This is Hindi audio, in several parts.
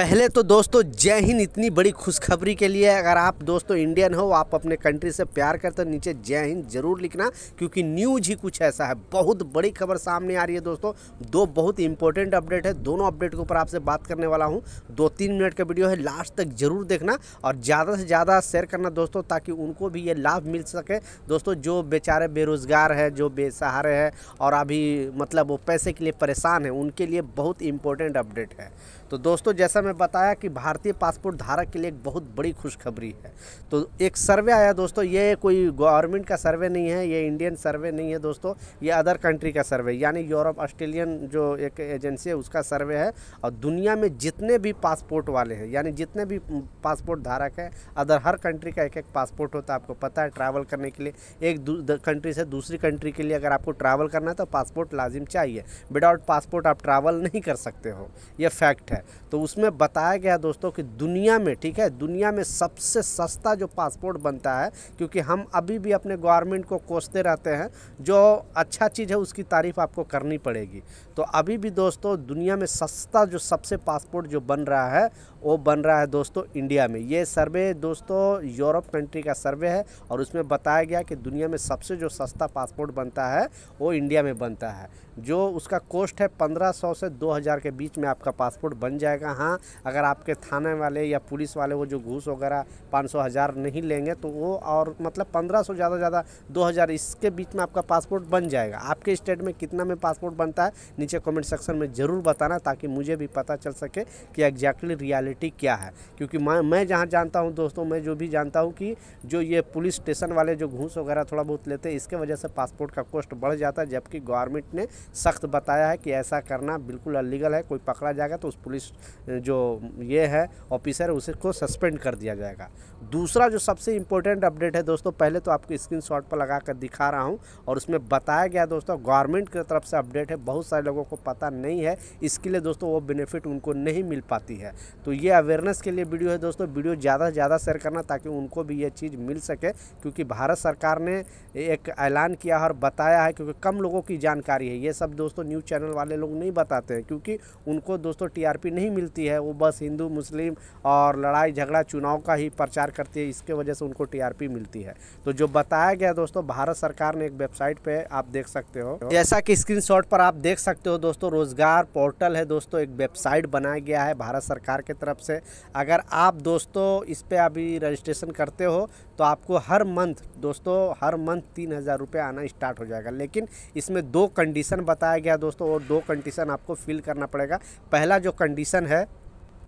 पहले तो दोस्तों जय हिंद इतनी बड़ी खुशखबरी के लिए अगर आप दोस्तों इंडियन हो आप अपने कंट्री से प्यार करते हैं नीचे जय हिंद जरूर लिखना क्योंकि न्यूज ही कुछ ऐसा है बहुत बड़ी खबर सामने आ रही है दोस्तों दो बहुत इंपॉर्टेंट अपडेट है दोनों अपडेट के ऊपर आपसे बात करने वाला हूँ दो तीन मिनट का वीडियो है लास्ट तक जरूर देखना और ज़्यादा से ज़्यादा शेयर करना दोस्तों ताकि उनको भी ये लाभ मिल सके दोस्तों जो बेचारे बेरोज़गार है जो बेसहारे हैं और अभी मतलब वो पैसे के लिए परेशान है उनके लिए बहुत इंपॉर्टेंट अपडेट है तो दोस्तों जैसा मैं में बताया कि भारतीय पासपोर्ट धारक के लिए एक बहुत बड़ी खुशखबरी है तो एक सर्वे आया दोस्तों ये कोई गवर्नमेंट का सर्वे नहीं है ये इंडियन सर्वे नहीं है दोस्तों ये अदर कंट्री का सर्वे यानी यूरोप ऑस्ट्रेलियन जो एक एजेंसी है उसका सर्वे है और दुनिया में जितने भी पासपोर्ट वाले हैं यानी जितने भी पासपोर्ट धारक हैं अदर हर कंट्री का एक एक पासपोर्ट होता है आपको पता है ट्रैवल करने के लिए एक कंट्री से दूसरी कंट्री के लिए अगर आपको ट्रैवल करना है तो पासपोर्ट लाजिम चाहिए विदाउट पासपोर्ट आप ट्रैवल नहीं कर सकते हो यह फैक्ट है तो उसमें बताया गया दोस्तों कि दुनिया में ठीक है दुनिया में सबसे सस्ता जो पासपोर्ट बनता है क्योंकि हम अभी भी अपने गवर्नमेंट को कोसते रहते हैं जो अच्छा चीज़ है उसकी तारीफ़ आपको करनी पड़ेगी तो अभी भी दोस्तों दुनिया में सस्ता जो सबसे पासपोर्ट जो बन रहा है वो बन रहा है दोस्तों इंडिया में ये सर्वे दोस्तों यूरोप कंट्री का सर्वे है और उसमें बताया गया कि दुनिया में सबसे जो सस्ता पासपोर्ट बनता है वो इंडिया में बनता है जो उसका कॉस्ट है 1500 से 2000 के बीच में आपका पासपोर्ट बन जाएगा हाँ अगर आपके थाने वाले या पुलिस वाले वो जो घूस वगैरह पाँच सौ हज़ार नहीं लेंगे तो वो और मतलब पंद्रह सौ ज़्यादा ज़्यादा दो हज़ार इसके बीच में आपका पासपोर्ट बन जाएगा आपके स्टेट में कितना में पासपोर्ट बनता है नीचे कमेंट सेक्शन में ज़रूर बताना ताकि मुझे भी पता चल सके कि एग्जैक्टली रियलिटी क्या है क्योंकि मैं मैं जहाँ जानता हूँ दोस्तों मैं जो भी जानता हूँ कि जो ये पुलिस स्टेशन वाले जो घूस वगैरह थोड़ा बहुत लेते हैं इसके वजह से पासपोर्ट का कॉस्ट बढ़ जाता है जबकि गवर्नमेंट ने सख्त बताया है कि ऐसा करना बिल्कुल अलीगल है कोई पकड़ा जाएगा तो उस पुलिस जो जो ये है ऑफिसर उसे को सस्पेंड कर दिया जाएगा दूसरा जो सबसे इम्पोर्टेंट अपडेट है दोस्तों पहले तो आपको स्क्रीन शॉट पर लगा कर दिखा रहा हूँ और उसमें बताया गया दोस्तों गवर्नमेंट की तरफ से अपडेट है बहुत सारे लोगों को पता नहीं है इसके लिए दोस्तों वो बेनिफिट उनको नहीं मिल पाती है तो ये अवेयरनेस के लिए वीडियो है दोस्तों वीडियो ज़्यादा से ज़्यादा शेयर करना ताकि उनको भी ये चीज़ मिल सके क्योंकि भारत सरकार ने एक ऐलान किया है और बताया है क्योंकि कम लोगों की जानकारी है ये सब दोस्तों न्यूज़ चैनल वाले लोग नहीं बताते हैं क्योंकि उनको दोस्तों टी नहीं मिलती है वो बस हिंदू मुस्लिम और लड़ाई झगड़ा चुनाव का ही प्रचार करती है इसके वजह से उनको टीआरपी मिलती है तो जो बताया गया दोस्तों भारत सरकार ने एक वेबसाइट पे आप देख सकते हो जैसा कि स्क्रीनशॉट पर आप देख सकते हो दोस्तों रोजगार पोर्टल है दोस्तों एक वेबसाइट बनाया गया है भारत सरकार के तरफ से अगर आप दोस्तों इस पर अभी रजिस्ट्रेशन करते हो तो आपको हर मंथ दोस्तों हर मंथ तीन हज़ार रुपये आना स्टार्ट हो जाएगा लेकिन इसमें दो कंडीशन बताया गया दोस्तों और दो कंडीशन आपको फिल करना पड़ेगा पहला जो कंडीशन है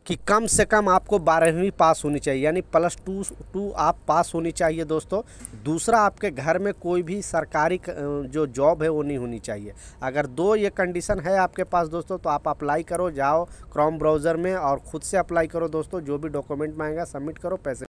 कि कम से कम आपको बारहवीं पास होनी चाहिए यानी प्लस टू टू आप पास होनी चाहिए दोस्तों दूसरा आपके घर में कोई भी सरकारी जो जॉब है वो नहीं होनी चाहिए अगर दो ये कंडीशन है आपके पास दोस्तों तो आप अप्लाई करो जाओ क्रोम ब्राउज़र में और ख़ुद से अप्लाई करो दोस्तों जो भी डॉक्यूमेंट मांगेगा सबमिट करो पैसे